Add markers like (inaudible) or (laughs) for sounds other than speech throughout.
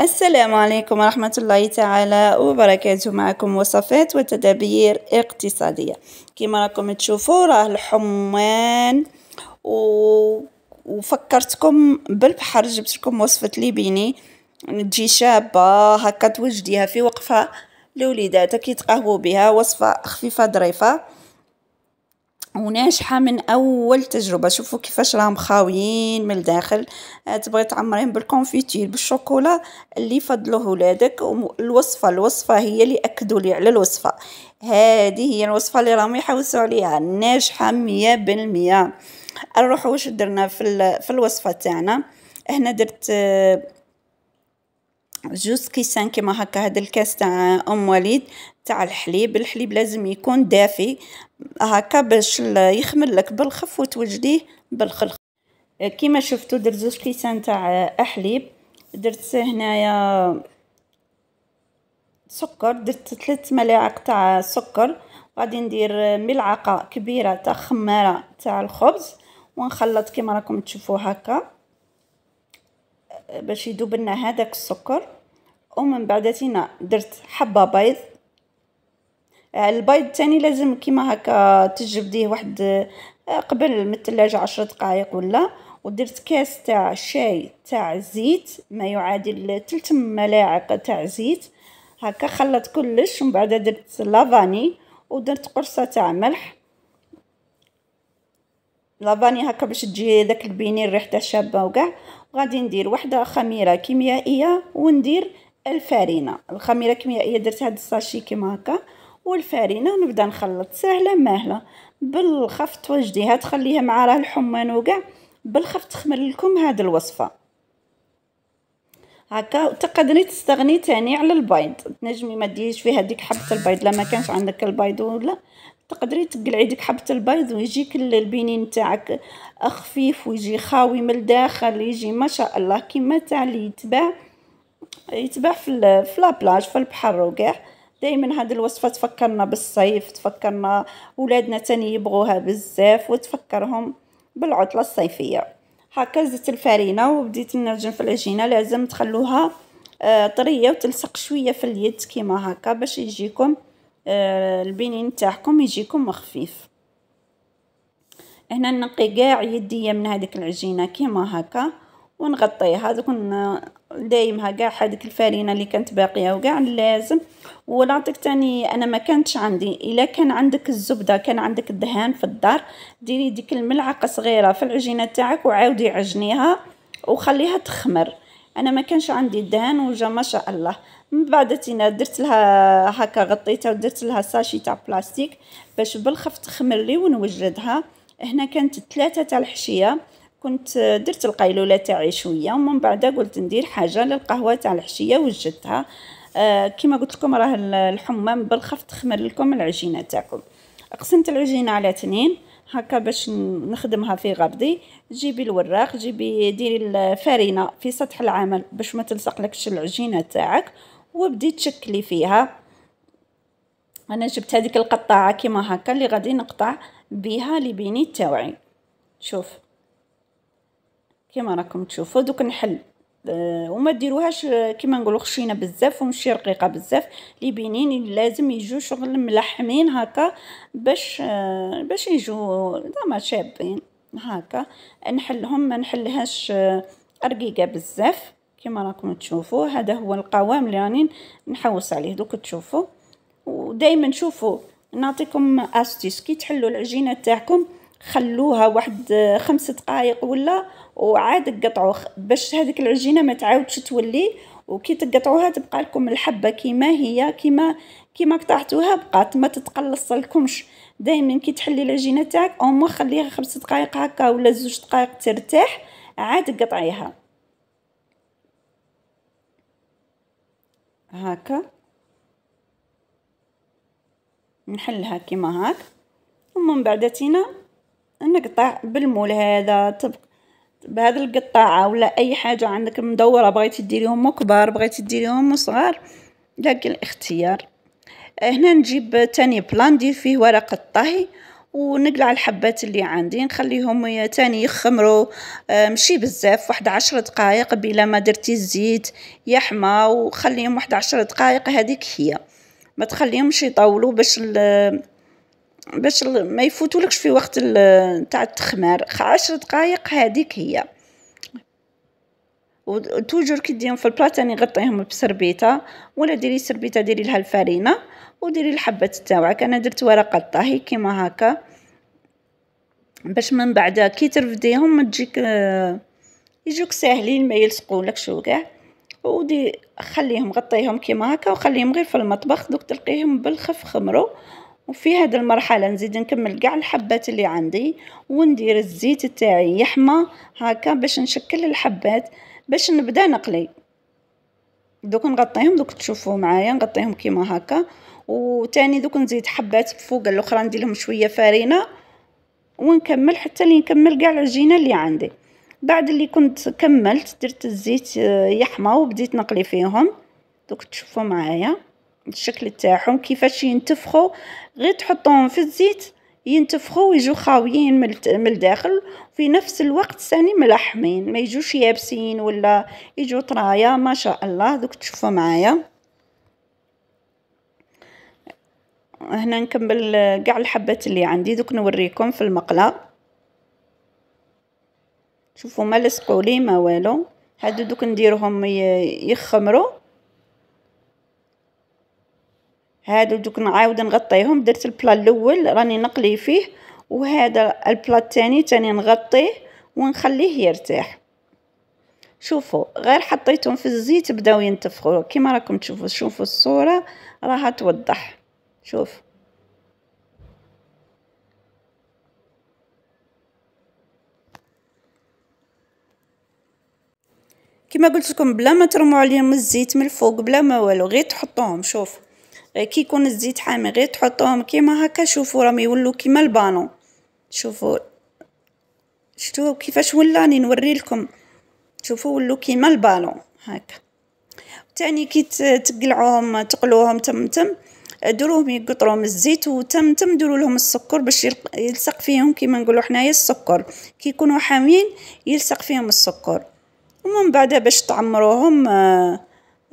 السلام عليكم ورحمة الله تعالى وبركاته معكم وصفات وتدابير اقتصادية كما راكم تشوفوا راه الحمان و... وفكرتكم بالبحر جبت لكم وصفة ليبيني تجي شابة هكا توجديها في وقفة لوليداتك يتقهووا بها وصفة خفيفة ظريفة وناجحه من اول تجربه شوفوا كيفاش راهم خاويين من الداخل آه، تبغي تعمرين بالكونفيتير بالشوكولا اللي فضلوه ولادك الوصفه الوصفه هي اللي اكدوا لي على الوصفه هذه هي الوصفه اللي راهم يحوسوا عليها ناجحه 100% نروحوا واش درنا في في الوصفه تاعنا هنا درت آه، جوز كيسان كيما هكا هذا الكاس تاع ام وليد تاع الحليب الحليب لازم يكون دافي هكا باش يخمر لك بالخف وتوجديه بالخلخ كيما شفتوا درت زوج كيسان تاع حليب درت هنايا سكر درت ثلاث ملاعق تاع سكر غادي ندير ملعقه كبيره تاع خماره تاع الخبز ونخلط كيما راكم تشوفوا هكا باش يذوب لنا هذاك السكر ومن تينا درت حبه بيض آه، البيض الثاني لازم كيما هكا تجبديه واحد آه، قبل من الثلاجه عشر دقائق ولا ودرت كاس تاع شاي تاع الزيت ما يعادل 3 ملاعق تاع زيت هكا خلط كلش ومن بعد درت لافاني ودرت قرصه تاع ملح لافاني هكا باش تجي داك البينين ريحته شابه وكاع وغادي ندير وحده خميره كيميائيه وندير الفارينه الخميره الكيميائيه درت هاد الساشي كيما هكا والفارينه نبدا نخلط سهله ماهله بالخف توجديها تخليها مع راه الحمان وكاع بالخف تخمر لكم هاد الوصفه هكا تقدري تستغني تاني على البيض تنجمي ما ديريش فيها ديك حبه البيض لا ما كانش عندك البيض ولا تقدري تقلعي ديك حبه البيض ويجيك البنين تاعك خفيف ويجي خاوي من الداخل يجي ما شاء الله كيما تاع اللي يتباع يتباع في في لابلاج في البحر وكاع دائما هاد الوصفه تفكرنا بالصيف تفكرنا ولادنا تاني يبغوها بزاف وتفكرهم بالعطله الصيفيه هكا زدت الفرينه وبديت نعجن في العجينه لازم تخلوها آه، طريه وتلصق شويه في اليد كيما هكا باش يجيكم آه، البنين تاعكم يجيكم خفيف هنا نقي كاع يدي من هذيك العجينه كيما هكا ونغطيها دوك دايمها كاع هذيك الفرينه اللي كانت باقيه وكاع اللازم ونعطيك تاني انا ما كانتش عندي الا كان عندك الزبده كان عندك الدهان في الدار ديري ديك الملعقه صغيره في العجينه تاعك وعاودي عجنيها وخليها تخمر انا ما كانش عندي الدهان وجا ما شاء الله من بعد تينا درت لها هكا غطيتها ودرت لها ساشي تاع بلاستيك باش بالخف تخمر لي ونوجدها هنا كانت ثلاثه تاع الحشيه كنت آه، درت القيلوله تاعي شويه ومن بعد قلت ندير حاجه للقهوه تاع العشيه وجدتها آه، كما قلت لكم راه الحمام بالخف تخمر لكم العجينه تاعكم قسمت العجينه على اثنين هكا باش نخدمها في غرضي جيبي الوراق جيبي ديري الفارينه في سطح العمل باش ما تلصقلكش العجينه تاعك وبدي تشكلي فيها انا جبت هذيك القطاعه كيما هكا اللي غادي نقطع بها لبيني تاوعي شوف كما راكم تشوفوا دوك نحل آه، وما ديروهاش آه، كما نقولوا خشينه بزاف ومشي رقيقه بزاف لي بينين لازم يجوا شغل ملحمين هكا باش آه، باش يجوا زعما شابين هكا نحلهم ما نحلهاش رقيقه بزاف كما راكم تشوفوا هذا هو القوام اللي راني نحوس عليه دوك تشوفوا ودائما شوفوا نعطيكم استيس كي تحلوا العجينه تاعكم خلوها واحد خمس دقائق ولا وعاد قطعوه باش هذيك العجينه ما تعاودش تولي وكي تقطعوها تبقى لكم الحبه كيما هي كيما كيما قطعتوها بقات ما تتقلص لكمش دائما كي تحلي العجينه تاعك او خليها خمس دقائق هكا ولا زوج دقائق ترتاح عاد قطعيها هكا نحلها كيما هاك ومن بعد تينا نقطع بالمول هذا تبقى بهاد القطاعه ولا اي حاجه عندك مدوره بغيتي ديريهم كبار بغيتي ديريهم صغار لكن الاختيار آه، هنا نجيب تاني بلان دير فيه ورق الطهي ونقلع الحبات اللي عندي نخليهم تاني يخمروا آه، مشي بزاف واحد عشر دقائق بلا ما درتي الزيت يحمى وخليهم واحد عشر دقائق هذيك هي ما تخليهمش يطولوا باش باش ما يفوتولكش في وقت تاع التخمار عشر دقائق هذيك هي وتوجور كي ديرهم في البلاط يعني غطيهم بسربيطه ولا ديري سربيطه ديري لها الفرينه وديري الحبات تاعك انا درت ورقه طهي كيما هكا باش من بعد كي ترفديهم ما تجيك يجوك ساهلين ما يلصقولكش وكاع ودي خليهم غطيهم كيما هكا وخليهم غير في المطبخ دوك تلقيهم بالخف خمرو وفي هاد المرحله نزيد نكمل كاع الحبات اللي عندي وندير الزيت تاعي يحمى هكا باش نشكل الحبات باش نبدا نقلي دوك نغطيهم دوك تشوفوا معايا نغطيهم كيما هكا وتاني دوك نزيد حبات فوق الاخرى ندير لهم شويه فرينه ونكمل حتى اللي نكمل كاع العجينه اللي عندي بعد اللي كنت كملت درت الزيت يحمى وبديت نقلي فيهم دوك تشوفوا معايا الشكل تاعهم كيفاش ينتفخوا غير تحطوهم في الزيت ينتفخوا ويجوا خاويين من الداخل في نفس الوقت ثاني ملحمين ما يجوش يابسين ولا يجوا طرايا ما شاء الله دوك تشوفوا معايا هنا نكمل كاع الحبات اللي عندي دوك نوريكم في المقله شوفوا ما لصقوا لي ما والو هادو دوك نديرهم يخمروا هادو دوك نعاود نغطيهم درت البلا الاول راني نقلي فيه وهذا البلا الثاني تاني نغطيه ونخليه يرتاح شوفوا غير حطيتهم في الزيت بداو ينتفخوا كما راكم تشوفوا شوفوا الصوره راها توضح شوف كما قلت لكم بلا ما ترموا عليهم الزيت من الفوق بلا ما والو غير تحطوهم شوف كي يكون الزيت حامي غير تحطوهم كيما هكا شوفوا راهم يولوا كيما البانو شوفوا شتو كيفاش ولا راني نوري لكم شوفوا ولوا كيما البالون هكا تاني كي تقلعوهم تقلوهم تم تم ديروهم يقطروهم الزيت وتم تم ديروا لهم السكر باش يلصق فيهم كيما نقولوا حنايا السكر كي يكونوا حامين يلصق فيهم السكر ومن بعد باش تعمروهم آه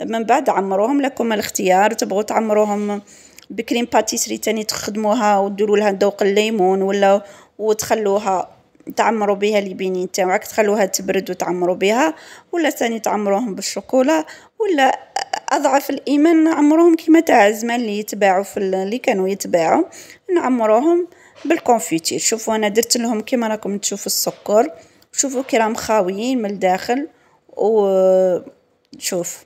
من بعد عمروهم لكم الاختيار تبغوا تعمروهم بكريم باتيسري تاني تخدموها وديروا لها ذوق الليمون ولا وتخلوها تعمروا بها اليبيني تاعك تخلوها تبرد وتعمروا بها ولا ثاني تعمروهم بالشوكولا ولا اضعف الايمان نعمروهم كيما تاع زمان اللي يتباعوا في اللي كانوا يتباعوا نعمروهم بالكونفيتير شوفوا انا درت لهم كيما راكم تشوفوا السكر شوفوا كي راهم خاويين من الداخل وشوف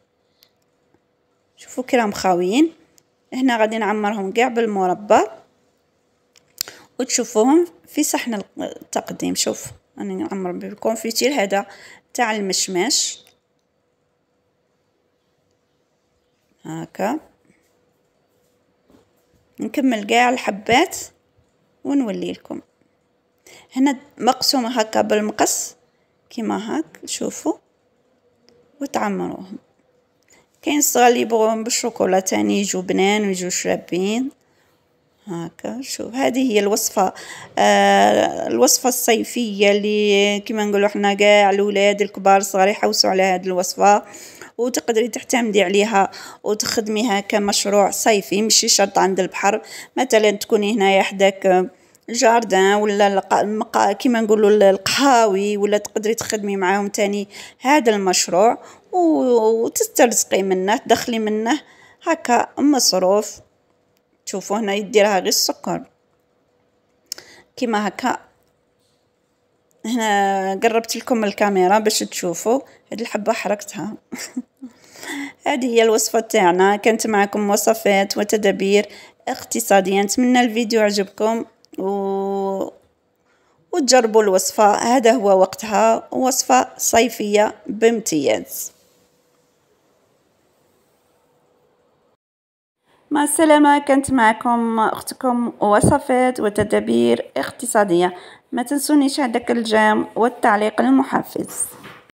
شوفوا كي خاويين هنا غادي نعمرهم كاع بالمربى وتشوفوهم في صحن التقديم شوف انا نعمر بالكونفيتير هذا تاع المشماش هاكا نكمل كاع الحبات ونولي لكم هنا مقسومه هكا بالمقص كيما هاك شوفوا وتعمروهم كاين الصغار اللي يبغوهم بالشوكولا تاني يجو بنان ويجو شابين هاكا شوف هذه هي الوصفه آه الوصفه الصيفيه اللي كما نقولوا حنا كاع الاولاد الكبار الصغار يحوسوا على هذه الوصفه وتقدري تعتمدي عليها وتخدميها كمشروع صيفي ماشي شرط عند البحر مثلا تكوني هنايا حداك جاردان ولا كيما نقولوا القهاوي ولا تقدري تخدمي معاهم تاني هذا المشروع وتسترزقي منه تدخلي منه هكا مصروف تشوفوا هنا يديرها غير السكر كيما هكا هنا قربت لكم الكاميرا باش تشوفوا هاد الحبه حركتها (laughs) هذه هي الوصفه تاعنا كانت معكم وصفات وتدابير اقتصاديه نتمنى الفيديو عجبكم و وتجربوا الوصفه هذا هو وقتها وصفه صيفيه بامتياز مع السلامة كانت معكم أختكم وصفات وتدابير اقتصادية ما تنسونيش هذاك الجام والتعليق المحفز